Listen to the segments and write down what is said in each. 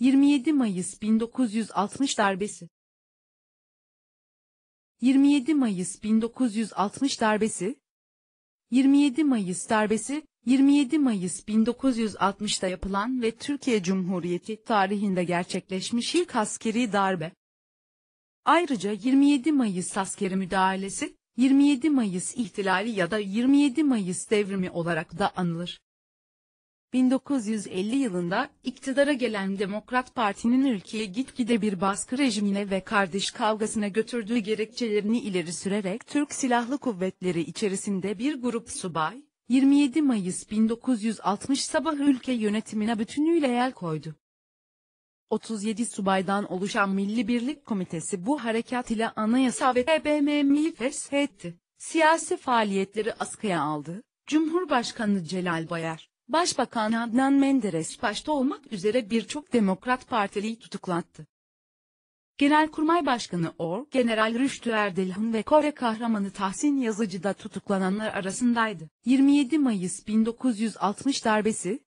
27 Mayıs 1960 darbesi 27 Mayıs 1960 darbesi 27 Mayıs darbesi 27 Mayıs 1960'da yapılan ve Türkiye Cumhuriyeti tarihinde gerçekleşmiş ilk askeri darbe. Ayrıca 27 Mayıs askeri müdahalesi, 27 Mayıs ihtilali ya da 27 Mayıs devrimi olarak da anılır. 1950 yılında iktidara gelen Demokrat Parti'nin ülkeye gitgide bir baskı rejimine ve kardeş kavgasına götürdüğü gerekçelerini ileri sürerek Türk Silahlı Kuvvetleri içerisinde bir grup subay, 27 Mayıs 1960 sabahı ülke yönetimine bütünüyle el koydu. 37 subaydan oluşan Milli Birlik Komitesi bu harekat ile anayasa ve TBMM'yi feshetti, siyasi faaliyetleri askıya aldı, Cumhurbaşkanı Celal Bayar, Başbakan Adnan Menderes başta olmak üzere birçok Demokrat Partiliyi tutuklattı. Genelkurmay Başkanı Or, General Rüştü Erdelhan ve Kore kahramanı Tahsin Yazıcı da tutuklananlar arasındaydı. 27 Mayıs 1960 darbesi,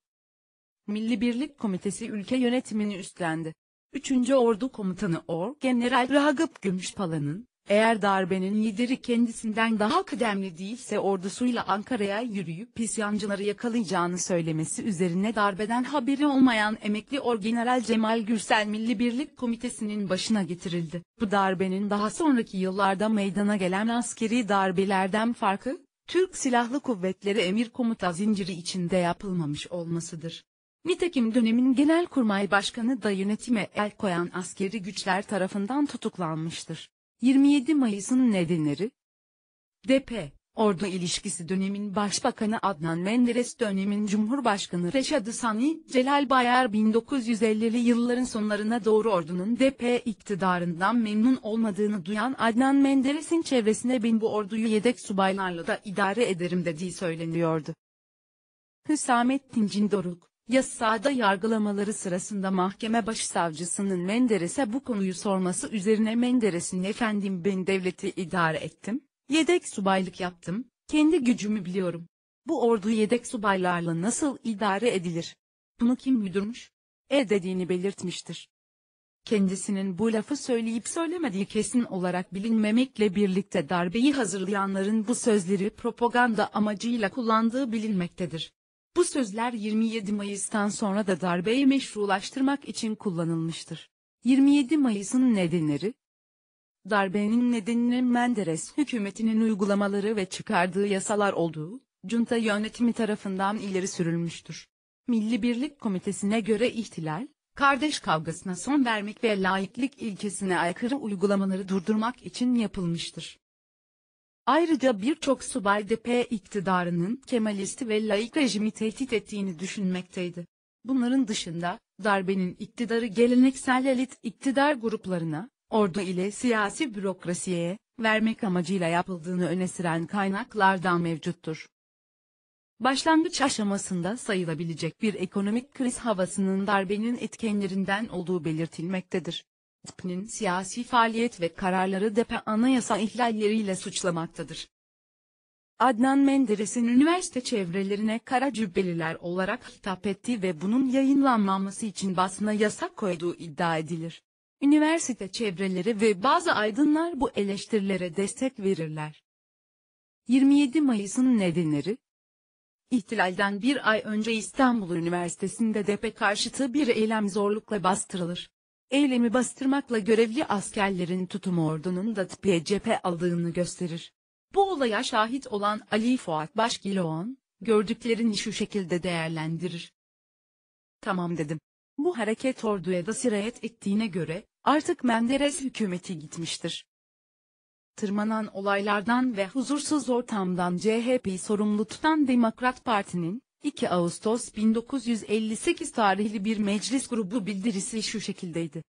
Milli Birlik Komitesi ülke yönetimini üstlendi. 3. Ordu Komutanı Or, General Ragıp Gümüşpala'nın, eğer darbenin lideri kendisinden daha kıdemli değilse ordusuyla Ankara'ya yürüyüp isyancıları yakalayacağını söylemesi üzerine darbeden haberi olmayan emekli Orgeneral Cemal Gürsel Milli Birlik Komitesi'nin başına getirildi. Bu darbenin daha sonraki yıllarda meydana gelen askeri darbelerden farkı, Türk Silahlı Kuvvetleri emir komuta zinciri içinde yapılmamış olmasıdır. Nitekim dönemin Genelkurmay Başkanı da yönetime el koyan askeri güçler tarafından tutuklanmıştır. 27 Mayıs'ın nedenleri DP, Ordu ilişkisi dönemin Başbakanı Adnan Menderes dönemin Cumhurbaşkanı Reşadı Sani Celal Bayar 1950'li yılların sonlarına doğru ordunun DP iktidarından memnun olmadığını duyan Adnan Menderes'in çevresine bin bu orduyu yedek subaylarla da idare ederim dediği söyleniyordu. Hüsamettin Cindoruk Yasada yargılamaları sırasında mahkeme başsavcısının Menderes'e bu konuyu sorması üzerine Menderes'in efendim ben devleti idare ettim, yedek subaylık yaptım, kendi gücümü biliyorum. Bu ordu yedek subaylarla nasıl idare edilir? Bunu kim müdürmüş? E dediğini belirtmiştir. Kendisinin bu lafı söyleyip söylemediği kesin olarak bilinmemekle birlikte darbeyi hazırlayanların bu sözleri propaganda amacıyla kullandığı bilinmektedir. Bu sözler 27 Mayıs'tan sonra da darbeyi meşrulaştırmak için kullanılmıştır. 27 Mayıs'ın nedenleri Darbenin nedeninin Menderes hükümetinin uygulamaları ve çıkardığı yasalar olduğu, junta yönetimi tarafından ileri sürülmüştür. Milli Birlik Komitesi'ne göre ihtilal, kardeş kavgasına son vermek ve laiklik ilkesine aykırı uygulamaları durdurmak için yapılmıştır. Ayrıca birçok subay DP iktidarının Kemalisti ve laik rejimi tehdit ettiğini düşünmekteydi. Bunların dışında, darbenin iktidarı geleneksel elit iktidar gruplarına, ordu ile siyasi bürokrasiye, vermek amacıyla yapıldığını öne süren kaynaklardan mevcuttur. Başlangıç aşamasında sayılabilecek bir ekonomik kriz havasının darbenin etkenlerinden olduğu belirtilmektedir. DP'nin siyasi faaliyet ve kararları DP anayasa ihlalleriyle suçlamaktadır. Adnan Menderes'in üniversite çevrelerine kara cübbeliler olarak hitap ettiği ve bunun yayınlanmaması için basına yasak koyduğu iddia edilir. Üniversite çevreleri ve bazı aydınlar bu eleştirilere destek verirler. 27 Mayıs'ın nedenleri İhtilalden bir ay önce İstanbul Üniversitesi'nde DP karşıtı bir eylem zorlukla bastırılır eylemi bastırmakla görevli askerlerin tutumu ordunun da tipiye cephe aldığını gösterir. Bu olaya şahit olan Ali Fuat Başkiloğan, gördüklerini şu şekilde değerlendirir. Tamam dedim. Bu hareket orduya da sirayet ettiğine göre, artık Menderes hükümeti gitmiştir. Tırmanan olaylardan ve huzursuz ortamdan CHP'yi sorumlu tutan Demokrat Parti'nin, 2 Ağustos 1958 tarihli bir meclis grubu bildirisi şu şekildeydi.